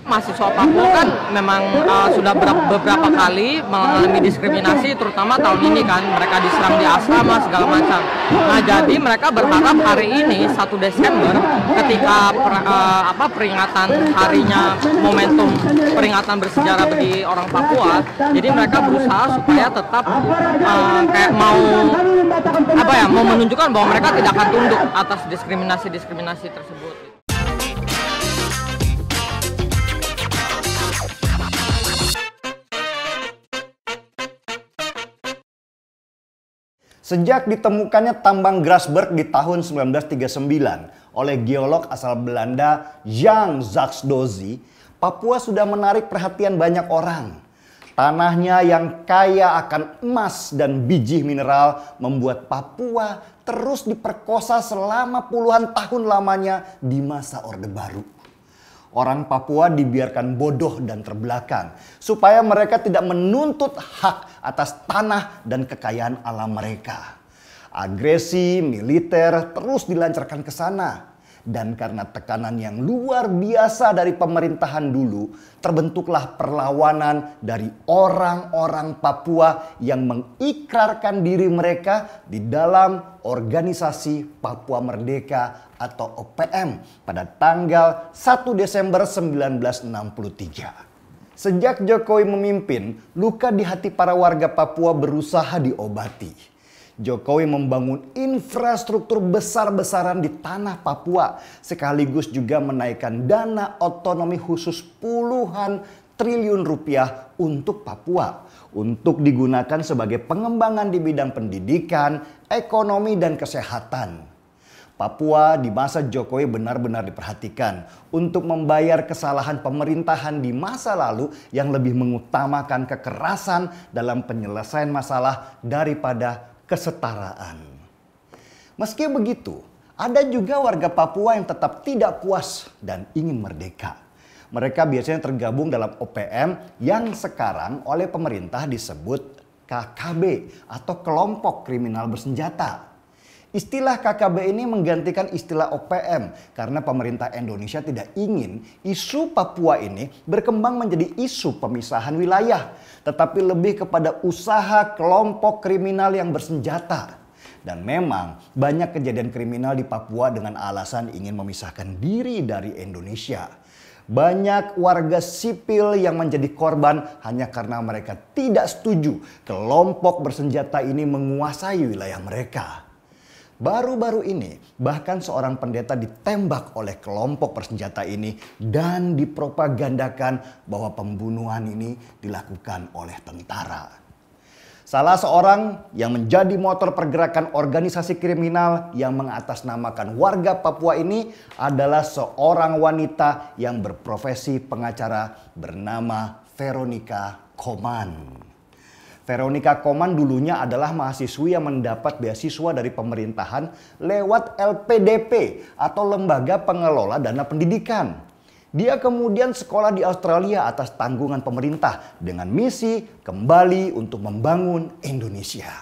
Mahasiswa Papua kan memang uh, sudah beberapa kali mengalami diskriminasi, terutama tahun ini kan mereka diserang di asrama segala macam. Nah jadi mereka berharap hari ini 1 Desember ketika per, uh, apa peringatan harinya momentum peringatan bersejarah bagi orang Papua, jadi mereka berusaha supaya tetap uh, kayak mau apa ya mau menunjukkan bahwa mereka tidak akan tunduk atas diskriminasi-diskriminasi tersebut. Sejak ditemukannya tambang Grasberg di tahun 1939 oleh geolog asal Belanda Jan Zaks Dozi, Papua sudah menarik perhatian banyak orang. Tanahnya yang kaya akan emas dan biji mineral membuat Papua terus diperkosa selama puluhan tahun lamanya di masa Orde Baru. Orang Papua dibiarkan bodoh dan terbelakang supaya mereka tidak menuntut hak atas tanah dan kekayaan alam mereka. Agresi militer terus dilancarkan ke sana dan karena tekanan yang luar biasa dari pemerintahan dulu, terbentuklah perlawanan dari orang-orang Papua yang mengikrarkan diri mereka di dalam organisasi Papua Merdeka atau OPM pada tanggal 1 Desember 1963. Sejak Jokowi memimpin, luka di hati para warga Papua berusaha diobati Jokowi membangun infrastruktur besar-besaran di tanah Papua, sekaligus juga menaikkan dana otonomi khusus puluhan triliun rupiah untuk Papua untuk digunakan sebagai pengembangan di bidang pendidikan, ekonomi, dan kesehatan. Papua di masa Jokowi benar-benar diperhatikan untuk membayar kesalahan pemerintahan di masa lalu yang lebih mengutamakan kekerasan dalam penyelesaian masalah daripada kesetaraan. Meski begitu, ada juga warga Papua yang tetap tidak puas dan ingin merdeka. Mereka biasanya tergabung dalam OPM yang sekarang oleh pemerintah disebut KKB atau kelompok kriminal bersenjata. Istilah KKB ini menggantikan istilah OPM karena pemerintah Indonesia tidak ingin isu Papua ini berkembang menjadi isu pemisahan wilayah, tetapi lebih kepada usaha kelompok kriminal yang bersenjata. Dan memang banyak kejadian kriminal di Papua dengan alasan ingin memisahkan diri dari Indonesia. Banyak warga sipil yang menjadi korban hanya karena mereka tidak setuju kelompok bersenjata ini menguasai wilayah mereka. Baru-baru ini, bahkan seorang pendeta ditembak oleh kelompok bersenjata ini dan dipropagandakan bahwa pembunuhan ini dilakukan oleh tentara. Salah seorang yang menjadi motor pergerakan organisasi kriminal yang mengatasnamakan warga Papua ini adalah seorang wanita yang berprofesi pengacara bernama Veronica Koman. Veronica Koman dulunya adalah mahasiswi yang mendapat beasiswa dari pemerintahan lewat LPDP atau Lembaga Pengelola Dana Pendidikan. Dia kemudian sekolah di Australia atas tanggungan pemerintah dengan misi kembali untuk membangun Indonesia.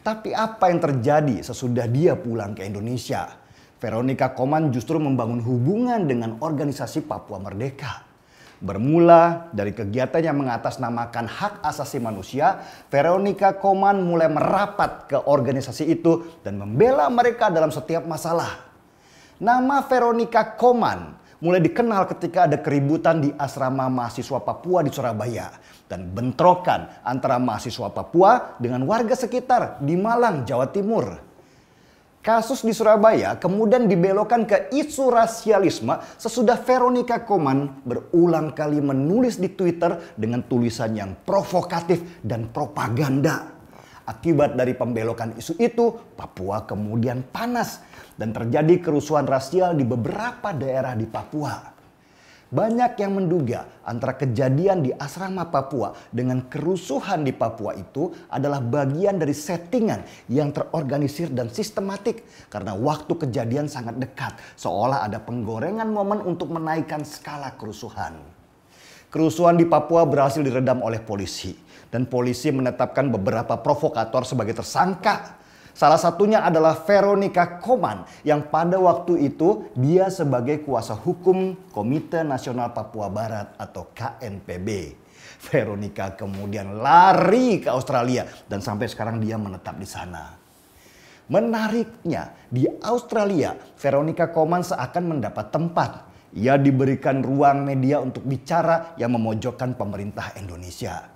Tapi apa yang terjadi sesudah dia pulang ke Indonesia? Veronica Koman justru membangun hubungan dengan organisasi Papua Merdeka. Bermula dari kegiatan yang mengatasnamakan hak asasi manusia, Veronica Koman mulai merapat ke organisasi itu dan membela mereka dalam setiap masalah. Nama Veronica Koman mulai dikenal ketika ada keributan di asrama mahasiswa Papua di Surabaya dan bentrokan antara mahasiswa Papua dengan warga sekitar di Malang, Jawa Timur. Kasus di Surabaya kemudian dibelokkan ke isu rasialisme sesudah Veronica Koman berulang kali menulis di Twitter dengan tulisan yang provokatif dan propaganda. Akibat dari pembelokan isu itu, Papua kemudian panas dan terjadi kerusuhan rasial di beberapa daerah di Papua. Banyak yang menduga antara kejadian di asrama Papua dengan kerusuhan di Papua itu adalah bagian dari settingan yang terorganisir dan sistematik karena waktu kejadian sangat dekat, seolah ada penggorengan momen untuk menaikkan skala kerusuhan. Kerusuhan di Papua berhasil diredam oleh polisi dan polisi menetapkan beberapa provokator sebagai tersangka Salah satunya adalah Veronica Koman yang pada waktu itu dia sebagai kuasa hukum Komite Nasional Papua Barat atau KNPB. Veronica kemudian lari ke Australia dan sampai sekarang dia menetap di sana. Menariknya, di Australia, Veronica Koman seakan mendapat tempat. Ia diberikan ruang media untuk bicara yang memojokkan pemerintah Indonesia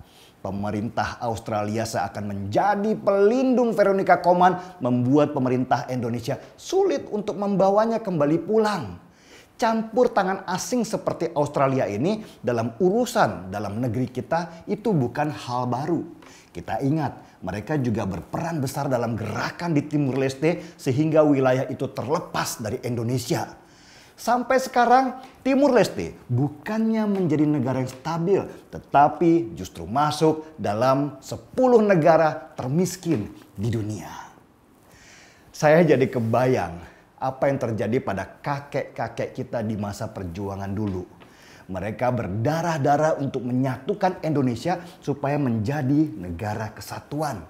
pemerintah Australia seakan menjadi pelindung Veronica Koman membuat pemerintah Indonesia sulit untuk membawanya kembali pulang. Campur tangan asing seperti Australia ini dalam urusan dalam negeri kita itu bukan hal baru. Kita ingat, mereka juga berperan besar dalam gerakan di Timur Leste sehingga wilayah itu terlepas dari Indonesia. Sampai sekarang Timur Leste bukannya menjadi negara yang stabil, tetapi justru masuk dalam 10 negara termiskin di dunia. Saya jadi kebayang apa yang terjadi pada kakek-kakek kita di masa perjuangan dulu. Mereka berdarah-darah untuk menyatukan Indonesia supaya menjadi negara kesatuan.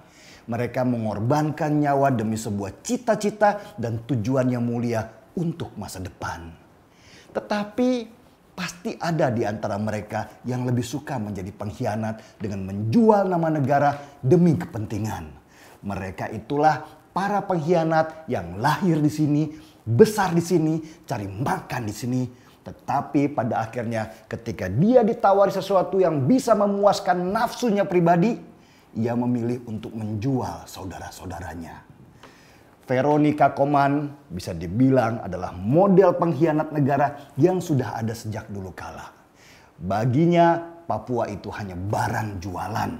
Mereka mengorbankan nyawa demi sebuah cita-cita dan tujuan yang mulia untuk masa depan. Tetapi pasti ada di antara mereka yang lebih suka menjadi pengkhianat dengan menjual nama negara demi kepentingan. Mereka itulah para pengkhianat yang lahir di sini, besar di sini, cari makan di sini. Tetapi pada akhirnya ketika dia ditawari sesuatu yang bisa memuaskan nafsunya pribadi, ia memilih untuk menjual saudara-saudaranya. Veronica Koman bisa dibilang adalah model pengkhianat negara yang sudah ada sejak dulu kala. Baginya, Papua itu hanya barang jualan,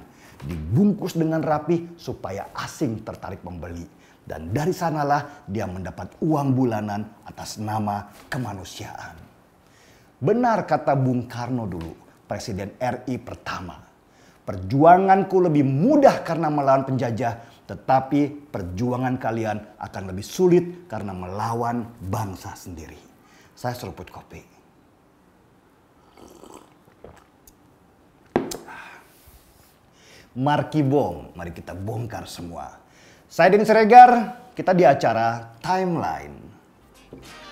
dibungkus dengan rapi supaya asing tertarik membeli. Dan dari sanalah dia mendapat uang bulanan atas nama kemanusiaan. Benar kata Bung Karno dulu, Presiden RI pertama. Perjuanganku lebih mudah karena melawan penjajah tetapi perjuangan kalian akan lebih sulit karena melawan bangsa sendiri. Saya seruput kopi. Marki bong, mari kita bongkar semua. Saya Din Siregar, kita di acara Timeline.